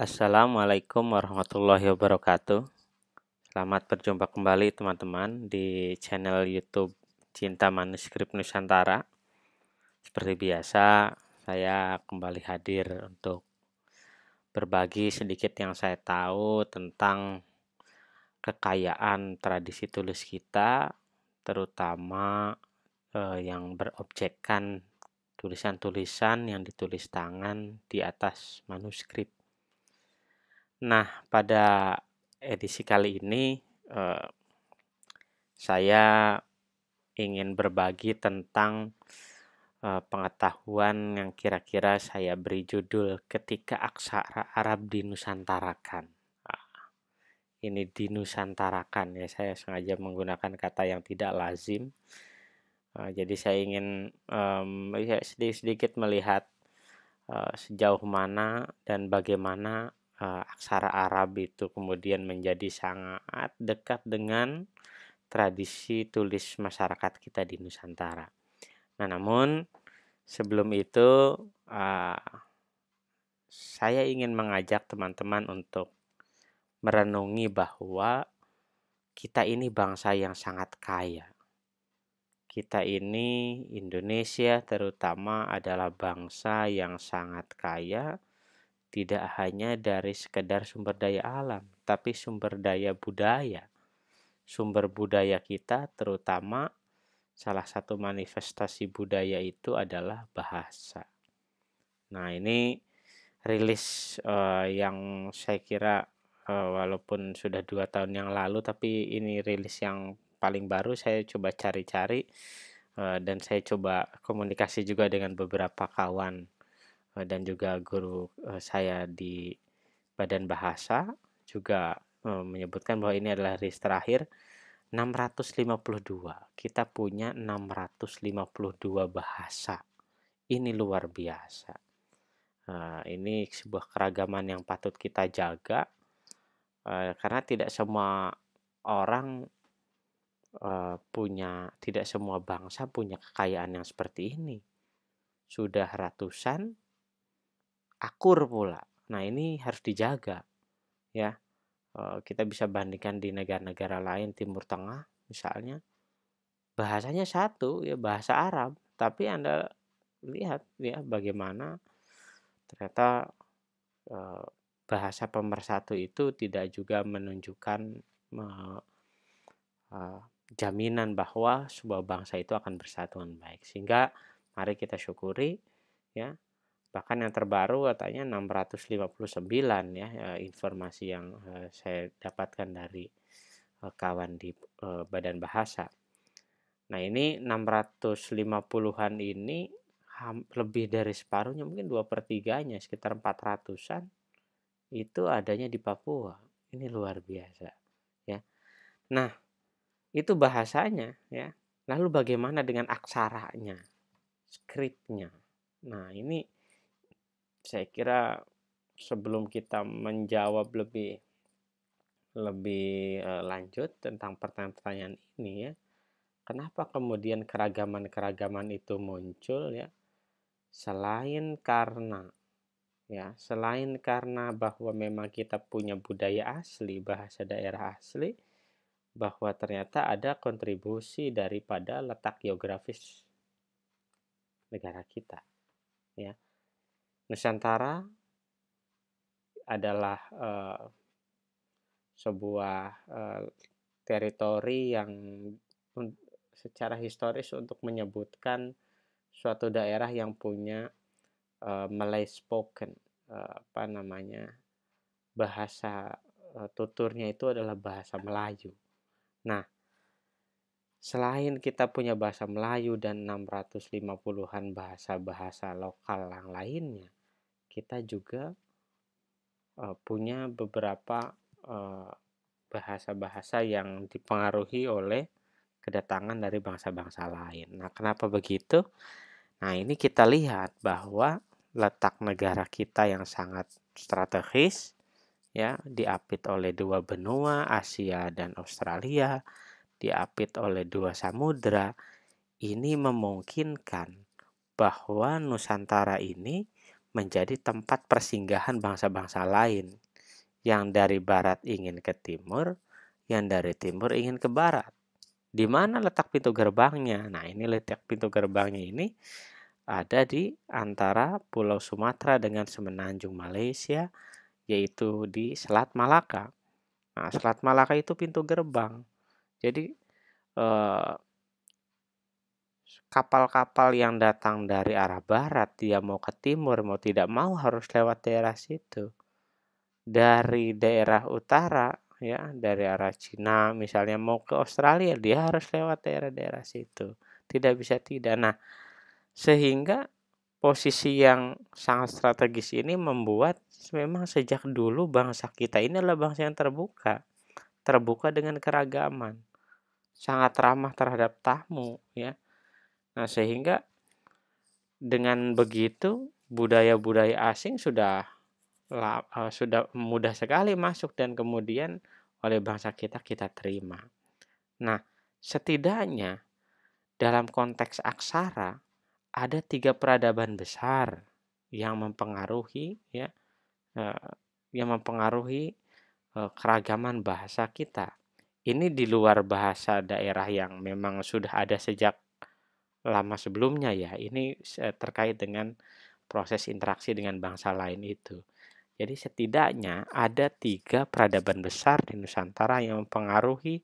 Assalamualaikum warahmatullahi wabarakatuh. Selamat berjumpa kembali teman-teman di channel YouTube Cinta Manuskrip Nusantara. Seperti biasa, saya kembali hadir untuk berbagi sedikit yang saya tahu tentang kekayaan tradisi tulis kita, terutama eh, yang berobjekkan tulisan-tulisan yang ditulis tangan di atas manuskrip Nah, pada edisi kali ini eh, saya ingin berbagi tentang eh, pengetahuan yang kira-kira saya beri judul ketika aksara Arab dinusantarakan. Ah, ini dinusantarakan ya, saya sengaja menggunakan kata yang tidak lazim. Eh, jadi saya ingin um, sedikit-sedikit melihat uh, sejauh mana dan bagaimana uh, aksara Arab itu kemudian menjadi sangat dekat dengan tradisi tulis masyarakat kita di Nusantara. Nah, namun sebelum itu eh, saya ingin mengajak teman-teman untuk merenungi bahwa kita ini bangsa yang sangat kaya. Kita ini Indonesia terutama adalah bangsa yang sangat kaya tidak hanya dari sekedar sumber daya alam, tapi sumber daya budaya. Sumber budaya kita terutama salah satu manifestasi budaya itu adalah bahasa. Nah, ini rilis uh, yang saya kira uh, walaupun sudah dua tahun yang lalu, tapi ini rilis yang paling baru saya coba cari-cari eh, dan saya coba komunikasi juga dengan beberapa kawan Eh, dan juga guru eh, saya di Badan Bahasa juga eh, menyebutkan bahwa ini adalah ris terakhir 652. Kita punya 652 bahasa. Ini luar biasa. ini sebuah keragaman yang patut kita jaga karena tidak semua orang punya, tidak semua bangsa punya kekayaan yang seperti ini. Sudah ratusan akur pula. Nah, ini harus dijaga ya. Eh, kita bisa bandingkan di negara-negara lain Timur Tengah misalnya bahasanya satu ya bahasa Arab, tapi Anda lihat ya bagaimana ternyata eh, bahasa pemersatu itu tidak juga menunjukkan eh, jaminan bahwa sebuah bangsa itu akan bersatu dengan baik. Sehingga mari kita syukuri ya bahkan yang terbaru katanya 659 ya eh, informasi yang eh, saya dapatkan dari eh, kawan di badan bahasa. Nah ini 650-an ini lebih dari separuhnya mungkin dua per sekitar 400an itu adanya di Papua. Ini luar biasa ya. Nah itu bahasanya ya. Lalu bagaimana dengan aksaranya, skripnya? Nah ini saya kira sebelum kita menjawab lebih lebih eh, lanjut tentang pertanyaan-pertanyaan ini ya. Kenapa kemudian keragaman-keragaman itu muncul ya? Selain karena ya, selain karena bahwa memang kita punya budaya asli, bahasa daerah asli, bahwa ternyata ada kontribusi daripada letak geografis negara kita ya Nusantara adalah uh, sebuah uh, teritori yang secara historis untuk menyebutkan suatu daerah yang punya uh, Malay spoken uh, apa namanya bahasa uh, tuturnya itu adalah bahasa Melayu. Nah, selain kita punya bahasa Melayu dan 650-an bahasa-bahasa lokal yang lainnya, kita juga uh, punya beberapa eh, bahasa-bahasa uh, -bahasa yang dipengaruhi oleh kedatangan dari bangsa-bangsa lain. Nah, kenapa begitu? Nah, ini kita lihat bahwa letak negara kita yang sangat strategis ya diapit oleh dua benua Asia dan Australia, diapit oleh dua samudra. Ini memungkinkan bahwa Nusantara ini menjadi tempat persinggahan bangsa-bangsa lain yang dari barat ingin ke timur, yang dari timur ingin ke barat. Di mana letak pintu gerbangnya? Nah, ini letak pintu gerbangnya ini ada di antara Pulau Sumatera dengan Semenanjung Malaysia, yaitu di Selat Malaka. Nah, Selat Malaka itu pintu gerbang. Jadi eh, kapal-kapal yang datang dari arah barat, dia mau ke timur, mau tidak mau harus lewat daerah situ. Dari daerah utara, ya, dari arah Cina misalnya mau ke Australia, dia harus lewat daerah-daerah situ. Tidak bisa tidak. Nah, sehingga posisi yang sangat strategis ini membuat memang sejak dulu bangsa kita ini adalah bangsa yang terbuka. Terbuka dengan keragaman. Sangat ramah terhadap tamu, ya Nah, sehingga dengan begitu budaya-budaya asing sudah eh, sudah mudah sekali masuk dan kemudian oleh bangsa kita kita terima. Nah, setidaknya dalam konteks aksara ada tiga peradaban besar yang mempengaruhi ya eh, yang mempengaruhi eh, keragaman bahasa kita. Ini di luar bahasa daerah yang memang sudah ada sejak lama sebelumnya ya. Ini eh, terkait dengan proses interaksi dengan bangsa lain itu. Jadi setidaknya ada tiga peradaban besar di Nusantara yang mempengaruhi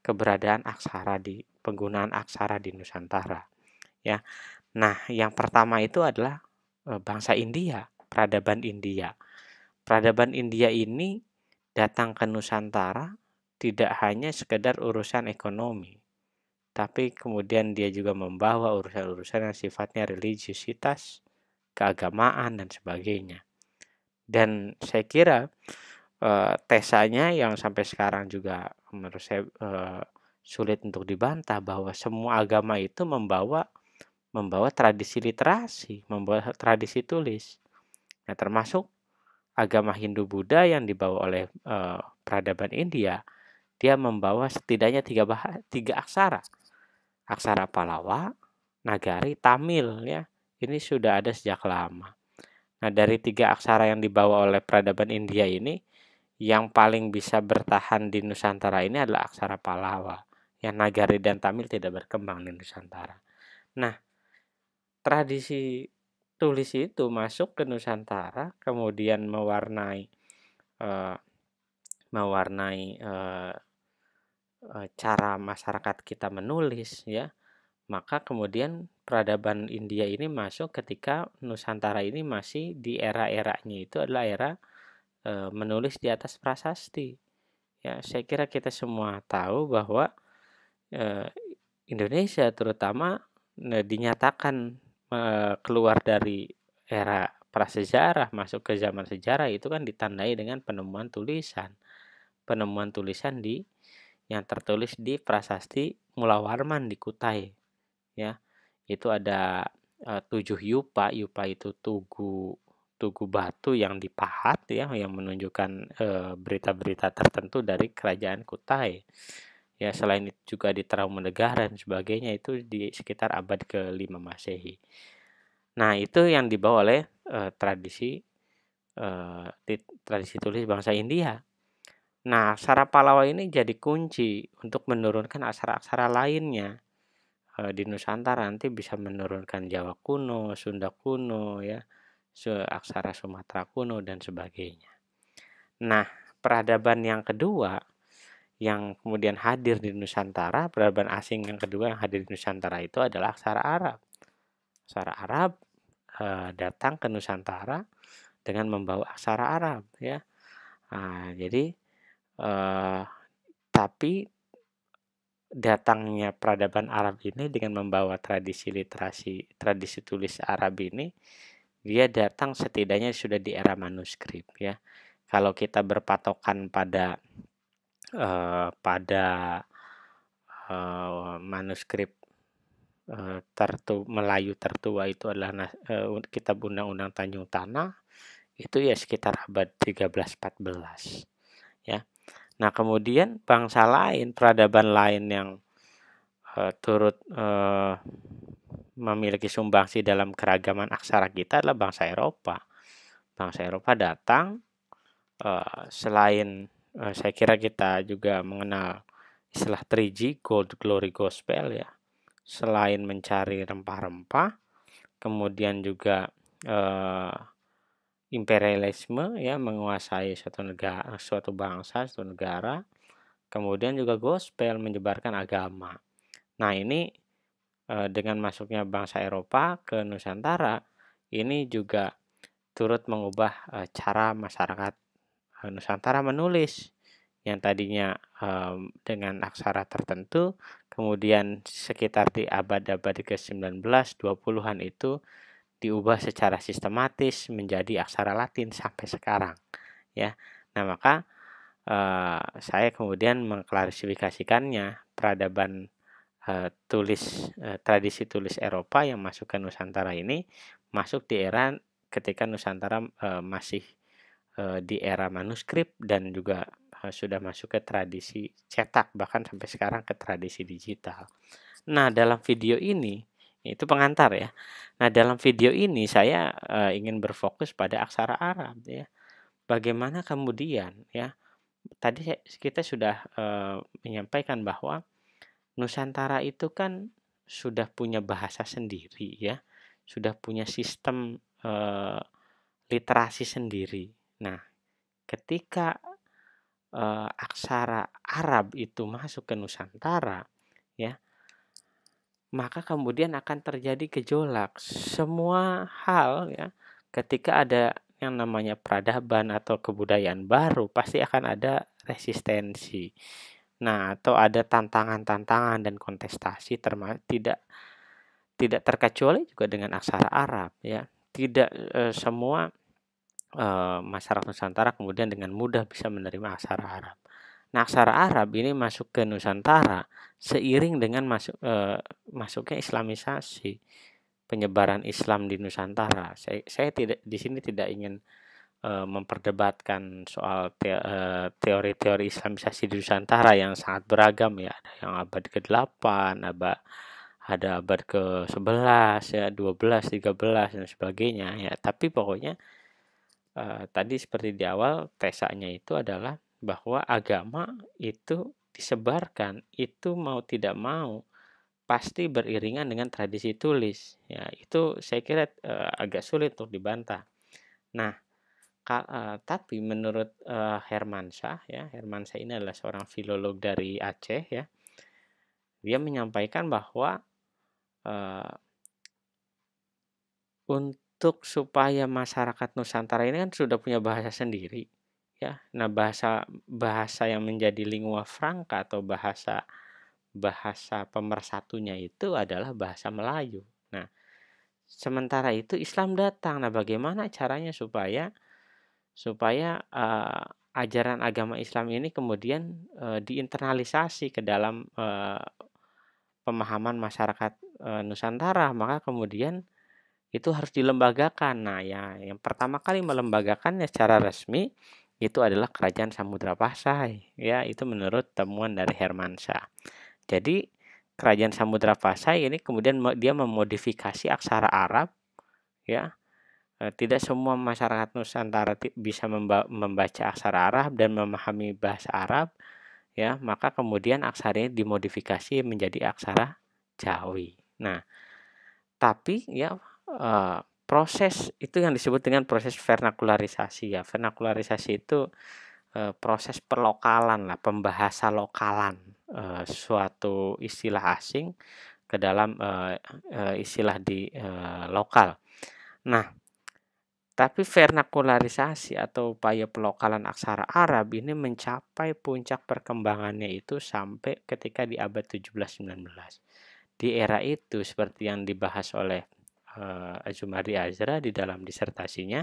keberadaan aksara di penggunaan aksara di Nusantara. Ya. Nah, yang pertama itu adalah eh, bangsa India, peradaban India. Peradaban India ini datang ke Nusantara tidak hanya sekedar urusan ekonomi, tapi kemudian dia juga membawa urusan-urusan yang sifatnya religiusitas, keagamaan, dan sebagainya. Dan saya kira e, tesanya yang sampai sekarang juga menurut saya e, sulit untuk dibantah bahwa semua agama itu membawa membawa tradisi literasi, membawa tradisi tulis. Nah, termasuk agama Hindu-Buddha yang dibawa oleh e, peradaban India, dia membawa setidaknya tiga, bah tiga aksara aksara Palawa, Nagari, Tamil ya. Ini sudah ada sejak lama. Nah, dari tiga aksara yang dibawa oleh peradaban India ini, yang paling bisa bertahan di Nusantara ini adalah aksara Palawa. Yang Nagari dan Tamil tidak berkembang di Nusantara. Nah, tradisi tulis itu masuk ke Nusantara, kemudian mewarnai uh, mewarnai uh, Eh, cara masyarakat kita menulis ya maka kemudian peradaban India ini masuk ketika Nusantara ini masih di era-eranya itu adalah era e, menulis di atas prasasti. Ya, saya kira kita semua tahu bahwa e, Indonesia terutama e, dinyatakan e, keluar dari era prasejarah masuk ke zaman sejarah itu kan ditandai dengan penemuan tulisan. Penemuan tulisan di yang tertulis di prasasti Mula Warman di Kutai. Ya, itu ada e, tujuh yupa. Yupa itu tugu tugu batu yang dipahat ya, yang menunjukkan eh, berita-berita tertentu dari kerajaan Kutai. Ya, selain itu juga di Negara dan sebagainya itu di sekitar abad ke-5 Masehi. Nah, itu yang dibawa oleh e, tradisi e, tradisi tulis bangsa India Nah, aksara Palawa ini jadi kunci untuk menurunkan aksara-aksara lainnya eh, di Nusantara nanti bisa menurunkan Jawa kuno, Sunda kuno, ya, aksara Sumatera kuno dan sebagainya. Nah, peradaban yang kedua yang kemudian hadir di Nusantara, peradaban asing yang kedua yang hadir di Nusantara itu adalah aksara Arab. Aksara Arab e, datang ke Nusantara dengan membawa aksara Arab, ya. Nah, jadi Uh, tapi datangnya peradaban Arab ini dengan membawa tradisi literasi, tradisi tulis Arab ini, dia datang setidaknya sudah di era manuskrip ya. Kalau kita berpatokan pada uh, pada uh, manuskrip uh, tertu Melayu tertua itu adalah uh, kitab Undang-Undang Tanjung Tanah itu ya sekitar abad 13-14 ya Nah, kemudian bangsa lain, peradaban lain yang uh, turut uh, memiliki sumbangsi dalam keragaman aksara kita adalah bangsa Eropa. Bangsa Eropa datang uh, selain uh, saya kira kita juga mengenal istilah Triji, Gold Glory Gospel ya. Selain mencari rempah-rempah, kemudian juga eh, imperialisme ya menguasai suatu negara suatu bangsa suatu negara kemudian juga gospel menyebarkan agama nah ini eh, dengan masuknya bangsa Eropa ke Nusantara ini juga turut mengubah eh, cara masyarakat eh, Nusantara menulis yang tadinya dengan aksara tertentu kemudian sekitar di abad-abad ke-19 20-an itu diubah secara sistematis menjadi aksara Latin sampai sekarang ya. Nah, maka e, saya kemudian mengklarifikasikannya peradaban e, tulis e, tradisi tulis Eropa yang masuk ke Nusantara ini masuk di era ketika Nusantara e, masih e, di era manuskrip dan juga e, sudah masuk ke tradisi cetak bahkan sampai sekarang ke tradisi digital. Nah, dalam video ini itu pengantar ya. Nah, dalam video ini saya e, ingin berfokus pada aksara Arab ya. Bagaimana kemudian ya tadi kita sudah e, menyampaikan bahwa Nusantara itu kan sudah punya bahasa sendiri ya, sudah punya sistem e, literasi sendiri. Nah, ketika e, aksara Arab itu masuk ke Nusantara, maka kemudian akan terjadi gejolak. Semua hal ya, ketika ada yang namanya peradaban atau kebudayaan baru, pasti akan ada resistensi. Nah, atau ada tantangan-tantangan dan kontestasi termasuk tidak tidak terkecuali juga dengan aksara Arab ya. Tidak e, semua e, masyarakat Nusantara kemudian dengan mudah bisa menerima aksara Arab. Naksara Arab ini masuk ke Nusantara seiring dengan masuk e, masuknya Islamisasi penyebaran Islam di Nusantara. Saya, saya tidak di sini tidak ingin e, memperdebatkan soal te, e, eh, teori-teori Islamisasi di Nusantara yang sangat beragam ya, ada yang abad ke-8, abad ada abad ke-11 ya, 12, 13 dan sebagainya ya. Tapi pokoknya e, tadi seperti di awal tesanya itu adalah bahwa agama itu disebarkan itu mau tidak mau pasti beriringan dengan tradisi tulis ya itu saya kira uh, agak sulit untuk dibantah nah ka, uh, tapi menurut uh, Hermansyah ya Hermansyah ini adalah seorang filolog dari Aceh ya dia menyampaikan bahwa uh, untuk supaya masyarakat Nusantara ini kan sudah punya bahasa sendiri ya nah bahasa bahasa yang menjadi lingua franca atau bahasa bahasa pemersatunya itu adalah bahasa Melayu nah sementara itu Islam datang nah bagaimana caranya supaya supaya uh, ajaran agama Islam ini kemudian uh, diinternalisasi ke dalam uh, pemahaman masyarakat uh, Nusantara maka kemudian itu harus dilembagakan. Nah, ya yang pertama kali melembagakannya secara resmi itu adalah kerajaan Samudra Pasai ya itu menurut temuan dari Hermansyah jadi kerajaan Samudra Pasai ini kemudian dia memodifikasi aksara Arab ya e, tidak semua masyarakat Nusantara bisa membaca aksara Arab dan memahami bahasa Arab ya maka kemudian aksaranya dimodifikasi menjadi aksara Jawi nah tapi ya e, proses itu yang disebut dengan proses vernakularisasi ya vernakularisasi itu e, proses perlokalan lah pembahasa lokalan e, suatu istilah asing ke dalam e, e, istilah di e, lokal nah tapi vernakularisasi atau upaya pelokalan aksara Arab ini mencapai puncak perkembangannya itu sampai ketika di abad 17-19. Di era itu seperti yang dibahas oleh uh, eh, Zumardi Azra di dalam disertasinya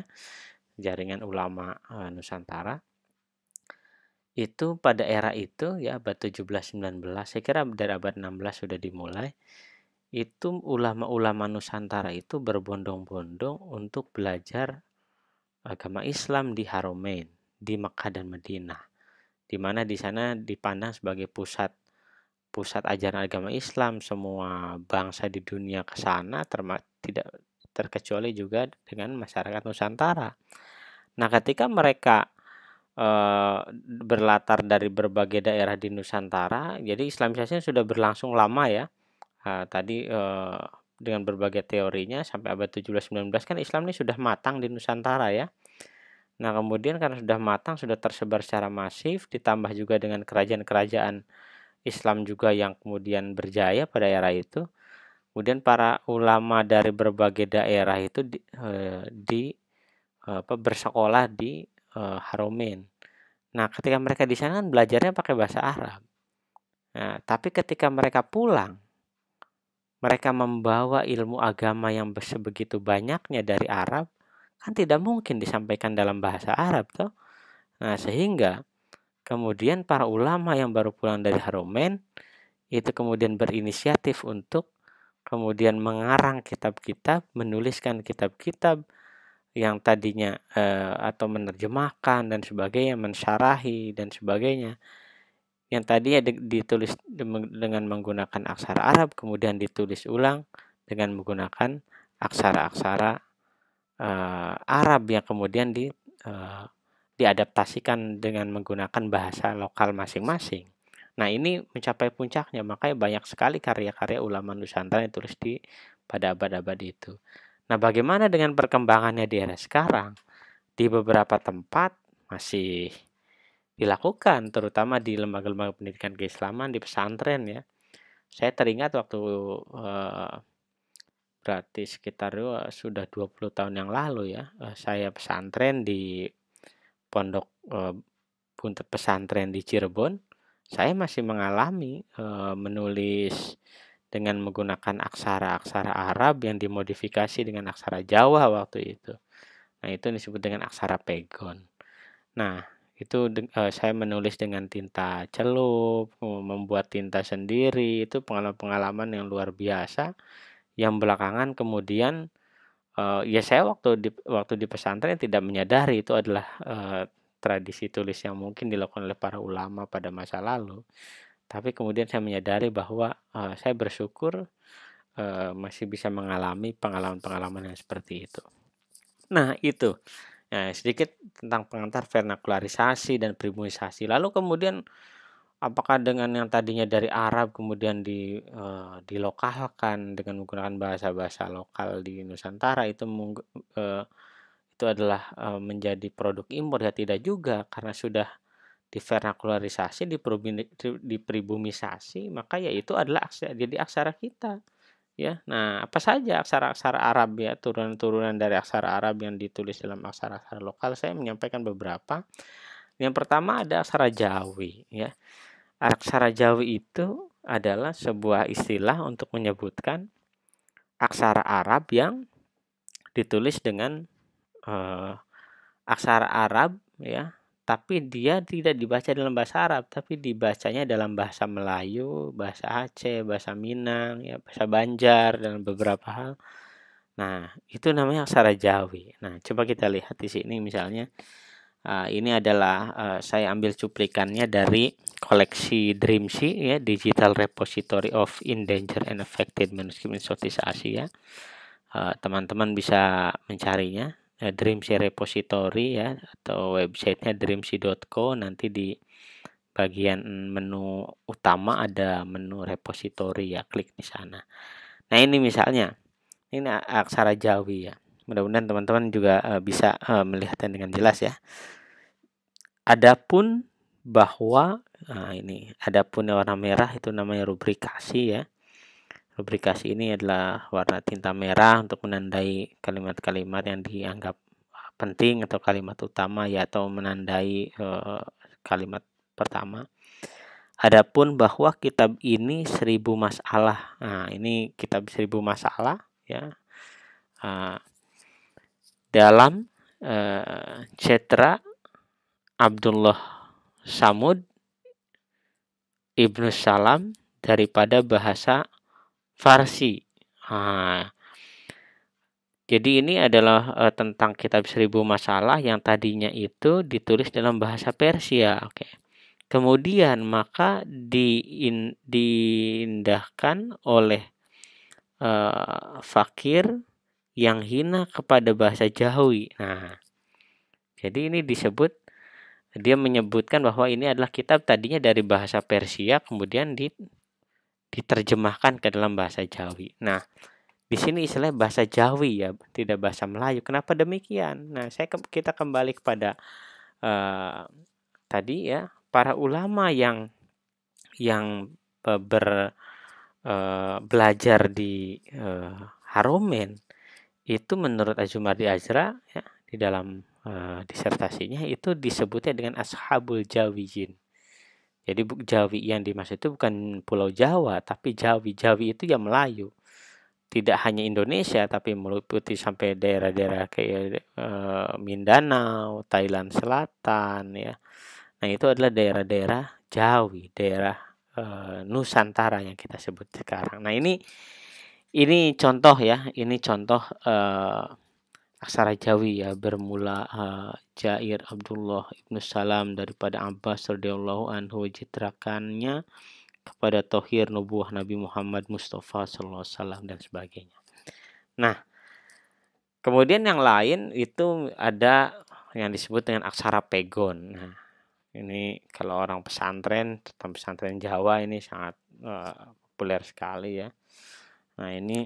Jaringan Ulama uh, Nusantara itu pada era itu ya abad 17-19 saya kira dari abad 16 sudah dimulai itu ulama-ulama Nusantara itu berbondong-bondong untuk belajar agama Islam di Haromain di Mekah dan Madinah di mana di sana dipandang sebagai pusat pusat ajaran agama Islam semua bangsa di dunia ke sana tidak terkecuali juga dengan masyarakat Nusantara. Nah, ketika mereka e, berlatar dari berbagai daerah di Nusantara, jadi Islamisasi sudah berlangsung lama ya. E, tadi e, dengan berbagai teorinya sampai abad 17-19 kan Islam ini sudah matang di Nusantara ya. Nah, kemudian karena sudah matang, sudah tersebar secara masif, ditambah juga dengan kerajaan-kerajaan Islam juga yang kemudian berjaya pada era itu, Kemudian para ulama dari berbagai daerah itu di, eh, di apa, bersekolah di eh, Haromin. Nah, ketika mereka di sana kan belajarnya pakai bahasa Arab. Nah, tapi ketika mereka pulang, mereka membawa ilmu agama yang sebegitu banyaknya dari Arab, kan tidak mungkin disampaikan dalam bahasa Arab toh. Nah, sehingga kemudian para ulama yang baru pulang dari Haromen itu kemudian berinisiatif untuk kemudian mengarang kitab-kitab, menuliskan kitab-kitab yang tadinya eh, atau menerjemahkan dan sebagainya, mensyarahi dan sebagainya. Yang tadinya ditulis dengan menggunakan aksara Arab, kemudian ditulis ulang dengan menggunakan aksara-aksara e, Arab yang kemudian di e, diadaptasikan dengan menggunakan bahasa lokal masing-masing. Nah ini mencapai puncaknya, makanya banyak sekali karya-karya ulama Nusantara yang tulis di pada abad-abad itu. Nah bagaimana dengan perkembangannya di era sekarang? Di beberapa tempat masih dilakukan, terutama di lembaga-lembaga pendidikan keislaman, di pesantren ya. Saya teringat waktu eh, berarti sekitar dua, sudah 20 tahun yang lalu ya, uh, saya pesantren di pondok eh, pesantren di Cirebon saya masih mengalami e, menulis dengan menggunakan aksara-aksara Arab yang dimodifikasi dengan aksara Jawa waktu itu. Nah, itu disebut dengan aksara pegon. Nah, itu e, saya menulis dengan tinta celup, membuat tinta sendiri, itu pengalaman-pengalaman yang luar biasa yang belakangan kemudian e, ya saya waktu di waktu di pesantren tidak menyadari itu adalah e, tradisi tulis yang mungkin dilakukan oleh para ulama pada masa lalu. Tapi kemudian saya menyadari bahwa uh, saya bersyukur uh, masih bisa mengalami pengalaman-pengalaman yang seperti itu. Nah, itu. Nah, sedikit tentang pengantar vernakularisasi dan primuisasi. Lalu kemudian apakah dengan yang tadinya dari Arab kemudian di uh, dilokalkan dengan menggunakan bahasa-bahasa lokal di Nusantara itu uh, itu adalah e, menjadi produk impor ya tidak juga karena sudah divernakularisasi, dipribumisasi, maka ya itu adalah aksara, jadi aksara kita. Ya, nah apa saja aksara-aksara Arab ya turunan-turunan dari aksara Arab yang ditulis dalam aksara-aksara lokal saya menyampaikan beberapa. Yang pertama ada aksara Jawi ya. Aksara Jawi itu adalah sebuah istilah untuk menyebutkan aksara Arab yang ditulis dengan eh, aksara Arab ya tapi dia tidak dibaca dalam bahasa Arab tapi dibacanya dalam bahasa Melayu bahasa Aceh bahasa Minang ya bahasa Banjar dan beberapa hal nah itu namanya aksara Jawi nah coba kita lihat di sini misalnya uh, ini adalah uh, saya ambil cuplikannya dari koleksi Dreamsy ya Digital Repository of Endangered and Affected Manuscript in Southeast Asia eh, teman-teman uh, teman -teman bisa mencarinya ya, eh, Dreamsy repository ya atau websitenya dreamsy.co nanti di bagian menu utama ada menu repository ya klik di sana nah ini misalnya ini aksara Jawi ya mudah-mudahan teman-teman juga eh, bisa eh, melihatnya dengan jelas ya adapun bahwa nah ini adapun warna merah itu namanya rubrikasi ya Lubrikasi ini adalah warna tinta merah untuk menandai kalimat-kalimat yang dianggap eh, penting atau kalimat utama ya atau menandai e, kalimat pertama. Adapun bahwa kitab ini seribu masalah. Nah, ini kitab seribu masalah ya. E, dalam e, cetra Abdullah Samud Ibnu Salam daripada bahasa Farsi. Nah, jadi ini adalah e, tentang kitab seribu masalah yang tadinya itu ditulis dalam bahasa Persia. Oke. Kemudian maka diin, diindahkan oleh e, fakir yang hina kepada bahasa Jawi. Nah, jadi ini disebut dia menyebutkan bahwa ini adalah kitab tadinya dari bahasa Persia kemudian di diterjemahkan ke dalam bahasa Jawi. Nah, di sini istilah bahasa Jawi ya, tidak bahasa Melayu. Kenapa demikian? Nah, saya ke kita kembali kepada uh, tadi ya, para ulama yang yang uh, ber uh, belajar di uh, Haromen itu menurut Azumardi Azra ya, di dalam uh, disertasinya itu disebutnya dengan ashabul jawijin jadi Jawi yang dimaksud itu bukan Pulau Jawa, tapi Jawi. Jawi itu ya Melayu. Tidak hanya Indonesia, tapi meliputi sampai daerah-daerah kayak e, Mindanao, Thailand Selatan, ya. Nah itu adalah daerah-daerah Jawi, daerah e, Nusantara yang kita sebut sekarang. Nah ini ini contoh ya, ini contoh. E, aksara Jawi ya bermula uh, Jair Abdullah ibnu Salam daripada Abbas radhiyallahu anhu citrakannya kepada Tohir Nubuah Nabi Muhammad Mustafa Sallallahu Alaihi Wasallam dan sebagainya. Nah, kemudian yang lain itu ada yang disebut dengan aksara pegon. Nah, ini kalau orang pesantren, tentang pesantren Jawa ini sangat uh, populer sekali ya. Nah ini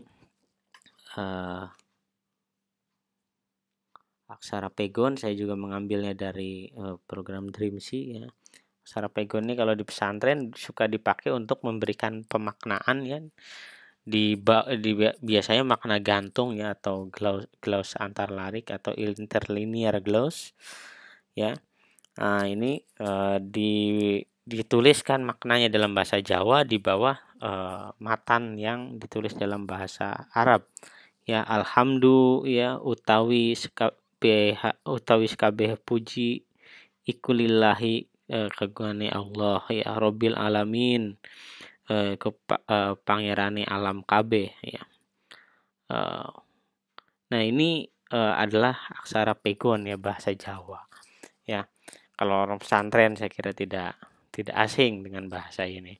uh, aksara pegon saya juga mengambilnya dari uh, program Dream C ya aksara pegon ini kalau di pesantren suka dipakai untuk memberikan pemaknaan ya di, di biasanya makna gantung ya atau gloss, gloss antar larik atau interlinear gloss ya nah, ini uh, di dituliskan maknanya dalam bahasa Jawa di bawah uh, matan yang ditulis dalam bahasa Arab ya alhamdu ya utawi kabeh utawi kabeh puji iku lillahi eh, kagungane Allah ya Rabbil alamin eh, ke eh, pangerane alam kabeh ya. Eh, nah ini eh, adalah aksara pegon ya bahasa Jawa. Ya. Kalau orang pesantren saya kira tidak tidak asing dengan bahasa ini.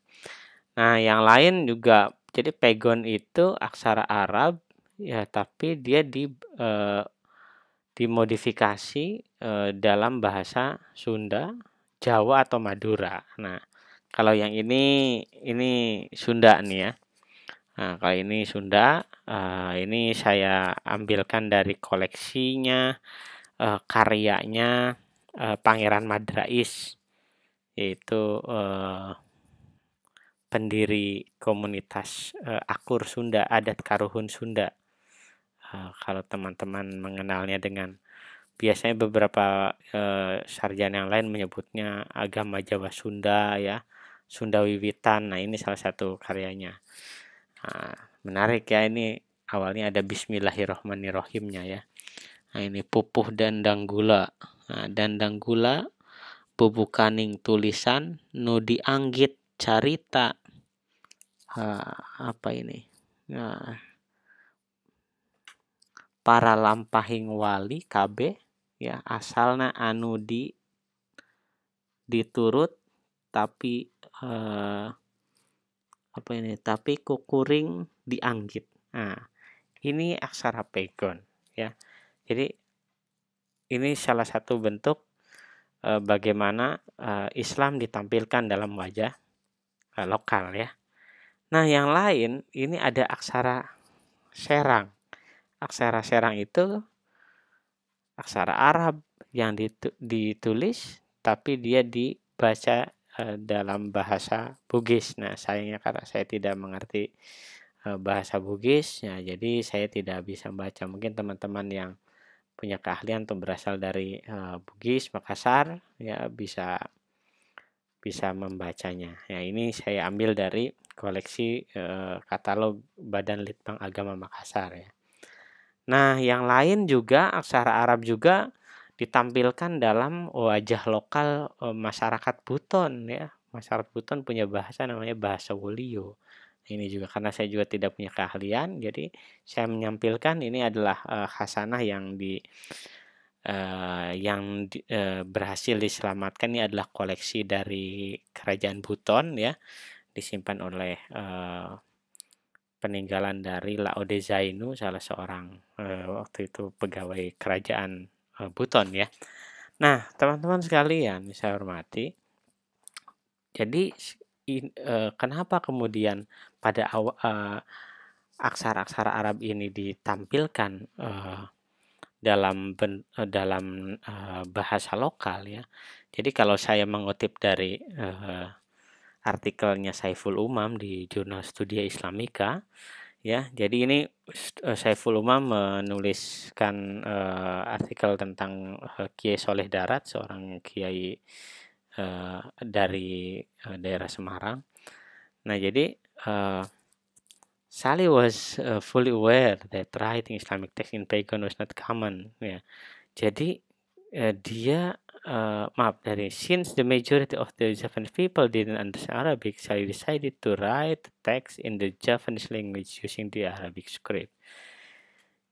Nah, yang lain juga jadi pegon itu aksara Arab ya tapi dia di eh, dimodifikasi e, dalam bahasa Sunda, Jawa atau Madura. Nah, kalau yang ini ini Sunda nih ya. Nah, kalau ini Sunda, e, ini saya ambilkan dari koleksinya, e, karyanya e, Pangeran Madrais, yaitu e, pendiri komunitas e, Akur Sunda, Adat Karuhun Sunda. Eh, kalau teman-teman mengenalnya dengan biasanya beberapa e, sarjana yang lain menyebutnya agama Jawa Sunda ya Sunda Wiwitan nah ini salah satu karyanya nah, menarik ya ini awalnya ada Bismillahirrohmanirrohimnya ya nah ini pupuh dan danggula nah, dan danggula kening tulisan nudi anggit carita nah, apa ini nah para lampahing wali KB ya asalna anu di diturut tapi eh, apa ini tapi kukuring dianggit nah ini aksara pegon ya jadi ini salah satu bentuk eh, bagaimana eh, Islam ditampilkan dalam wajah eh, lokal ya nah yang lain ini ada aksara serang aksara Serang itu aksara Arab yang ditulis tapi dia dibaca eh, dalam bahasa Bugis. Nah, sayangnya karena saya tidak mengerti eh, bahasa Bugis, ya, jadi saya tidak bisa baca. Mungkin teman-teman yang punya keahlian atau berasal dari eh, Bugis, Makassar, ya bisa bisa membacanya. Ya, ini saya ambil dari koleksi uh, katalog Badan Litbang Agama Makassar ya. Nah, yang lain juga aksara Arab juga ditampilkan dalam wajah lokal eh, masyarakat Buton ya. Masyarakat Buton punya bahasa namanya bahasa Wolio. Ini juga karena saya juga tidak punya keahlian, jadi saya menyampilkan ini adalah uh, khasanah yang di uh, yang di, uh, berhasil diselamatkan ini adalah koleksi dari kerajaan Buton ya, disimpan oleh uh, peninggalan dari Zainu salah seorang uh, waktu itu pegawai kerajaan uh, Buton ya. Nah, teman-teman sekalian, saya hormati. Jadi in, uh, kenapa kemudian pada awal eh, aksara-aksara Arab ini ditampilkan eh, dalam ben, dalam uh, bahasa lokal ya. Jadi kalau saya mengutip dari uh, artikelnya Saiful Umam di jurnal Studia Islamika ya jadi ini eh, Saiful Umam menuliskan uh, artikel tentang uh, Kiai Soleh Darat seorang kiai uh, dari uh, daerah Semarang nah jadi uh, Sally was uh, fully aware that writing Islamic text in pagan was not common ya jadi Eh, dia uh, maaf dari since the majority of the Japanese people didn't understand Arabic, so I decided to write text in the Japanese language using the Arabic script.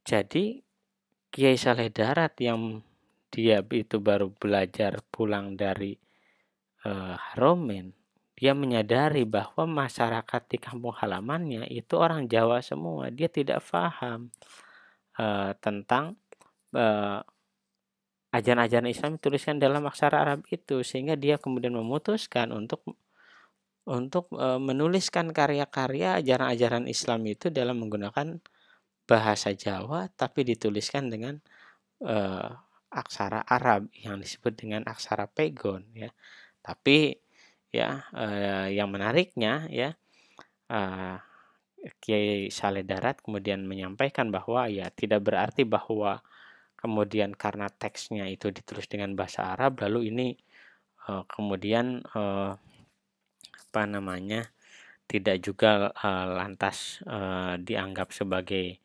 Jadi Kiai Saleh Darat yang dia itu baru belajar pulang dari uh, eh, Romen, dia menyadari bahwa masyarakat di kampung halamannya itu orang Jawa semua, dia tidak paham uh, tentang uh, ajaran-ajaran Islam dituliskan dalam aksara Arab itu sehingga dia kemudian memutuskan untuk untuk e, menuliskan karya-karya ajaran-ajaran Islam itu dalam menggunakan bahasa Jawa tapi dituliskan dengan e, aksara Arab yang disebut dengan aksara pegon ya. Tapi ya e, yang menariknya ya e, Kiai Saleh Darat kemudian menyampaikan bahwa ya tidak berarti bahwa kemudian karena teksnya itu ditulis dengan bahasa Arab lalu ini uh, kemudian uh, apa namanya tidak juga uh, lantas uh, dianggap sebagai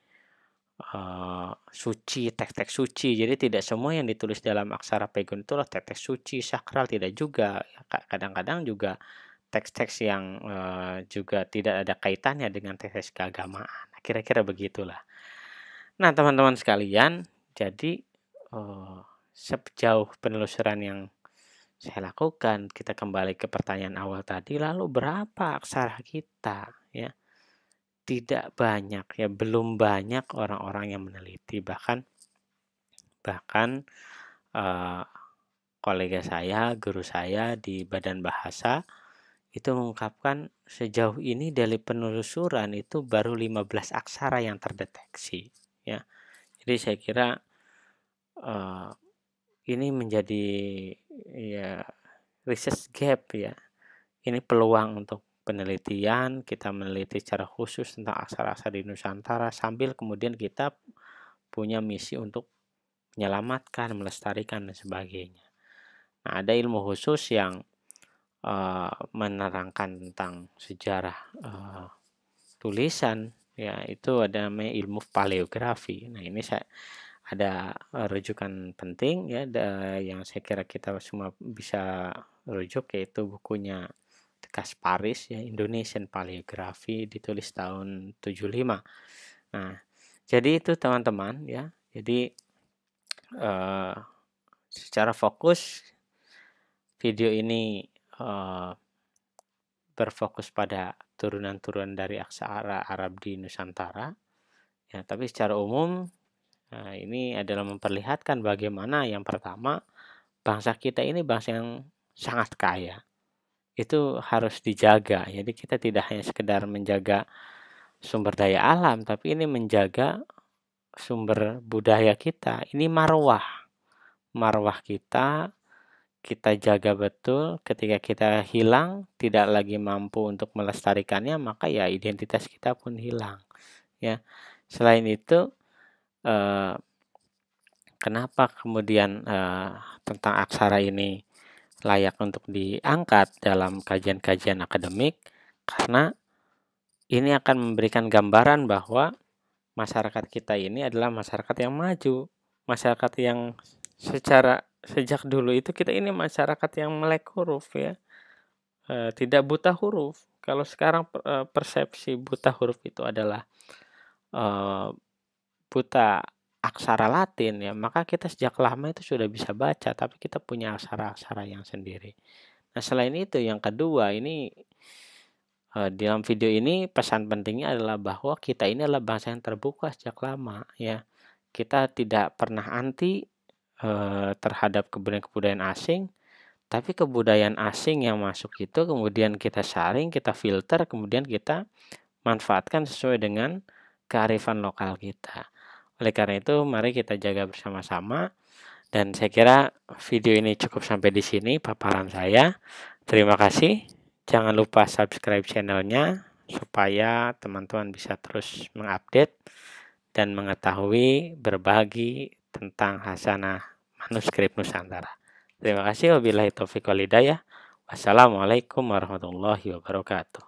uh, suci teks-teks suci jadi tidak semua yang ditulis dalam aksara pegon itulah teks-teks suci sakral tidak juga kadang-kadang juga teks-teks yang uh, juga tidak ada kaitannya dengan teks-teks keagamaan kira-kira begitulah nah teman-teman sekalian jadi oh, sejauh penelusuran yang saya lakukan, kita kembali ke pertanyaan awal tadi, lalu berapa aksara kita ya? Tidak banyak ya, belum banyak orang-orang yang meneliti bahkan bahkan uh, kolega saya, guru saya di Badan Bahasa itu mengungkapkan sejauh ini dari penelusuran itu baru 15 aksara yang terdeteksi ya. Jadi saya kira uh, ini menjadi ya research gap ya. Ini peluang untuk penelitian, kita meneliti secara khusus tentang aksara-aksara di Nusantara sambil kemudian kita punya misi untuk menyelamatkan, melestarikan dan sebagainya. Nah, ada ilmu khusus yang uh, menerangkan tentang sejarah uh, tulisan ya itu ada namanya ilmu paleografi. Nah, ini saya ada rujukan penting ya yang saya kira kita semua bisa rujuk yaitu bukunya Tekas Paris ya Indonesian Paleography ditulis tahun 75. Nah, jadi itu teman-teman ya. Jadi eh secara fokus video ini eh berfokus pada turunan-turunan dari aksara Arab di Nusantara. Ya, tapi secara umum Nah, ini adalah memperlihatkan bagaimana yang pertama bangsa kita ini bangsa yang sangat kaya. Itu harus dijaga. Jadi kita tidak hanya sekedar menjaga sumber daya alam, tapi ini menjaga sumber budaya kita. Ini marwah. Marwah kita kita jaga betul ketika kita hilang tidak lagi mampu untuk melestarikannya maka ya identitas kita pun hilang ya selain itu Eh, kenapa kemudian eh, tentang aksara ini layak untuk diangkat dalam kajian-kajian akademik karena ini akan memberikan gambaran bahwa masyarakat kita ini adalah masyarakat yang maju, masyarakat yang secara sejak dulu itu kita ini masyarakat yang melek huruf ya, e, tidak buta huruf. Kalau sekarang eh, persepsi buta huruf itu adalah e, buta aksara Latin ya, maka kita sejak lama itu sudah bisa baca, tapi kita punya aksara-aksara yang sendiri. Nah, selain itu yang kedua ini di eh, dalam video ini pesan pentingnya adalah bahwa kita ini adalah bangsa yang terbuka sejak lama ya. Kita tidak pernah anti eh, terhadap kebudayaan-kebudayaan asing, tapi kebudayaan asing yang masuk itu kemudian kita saring, kita filter, kemudian kita manfaatkan sesuai dengan kearifan lokal kita. Oleh karena itu, mari kita jaga bersama-sama. Dan saya kira video ini cukup sampai di sini paparan saya. Terima kasih. Jangan lupa subscribe channelnya supaya teman-teman bisa terus mengupdate dan mengetahui berbagi tentang hasanah manuskrip Nusantara. Terima kasih. Wabillahi taufiq walidayah. Wassalamualaikum warahmatullahi wabarakatuh.